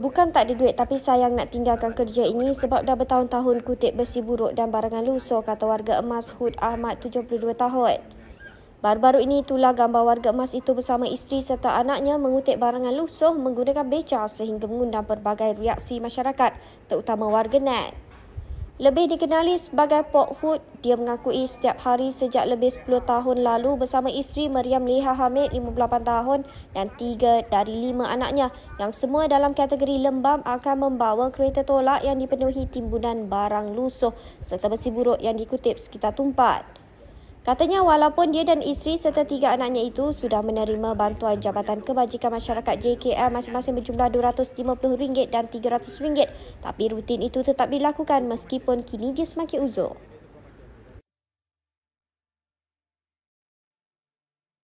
Bukan tak ada duit tapi sayang nak tinggalkan kerja ini sebab dah bertahun-tahun kutip besi buruk dan barangan lusuh kata warga emas Hud Ahmad 72 tahun. Baru-baru ini itulah gambar warga emas itu bersama isteri serta anaknya mengutip barangan lusuh menggunakan beca sehingga mengundang pelbagai reaksi masyarakat terutama warga net. Lebih dikenali sebagai Pok Hood, dia mengakui setiap hari sejak lebih 10 tahun lalu bersama isteri Maryam Leha Hamid, 58 tahun dan tiga dari lima anaknya yang semua dalam kategori lembam akan membawa kereta tolak yang dipenuhi timbunan barang lusuh serta besi buruk yang dikutip sekitar tumpat. Katanya walaupun dia dan isteri serta tiga anaknya itu sudah menerima bantuan Jabatan Kebajikan Masyarakat JKL masing-masing berjumlah RM250 dan RM300 tapi rutin itu tetap dilakukan meskipun kini dia semakin uzur.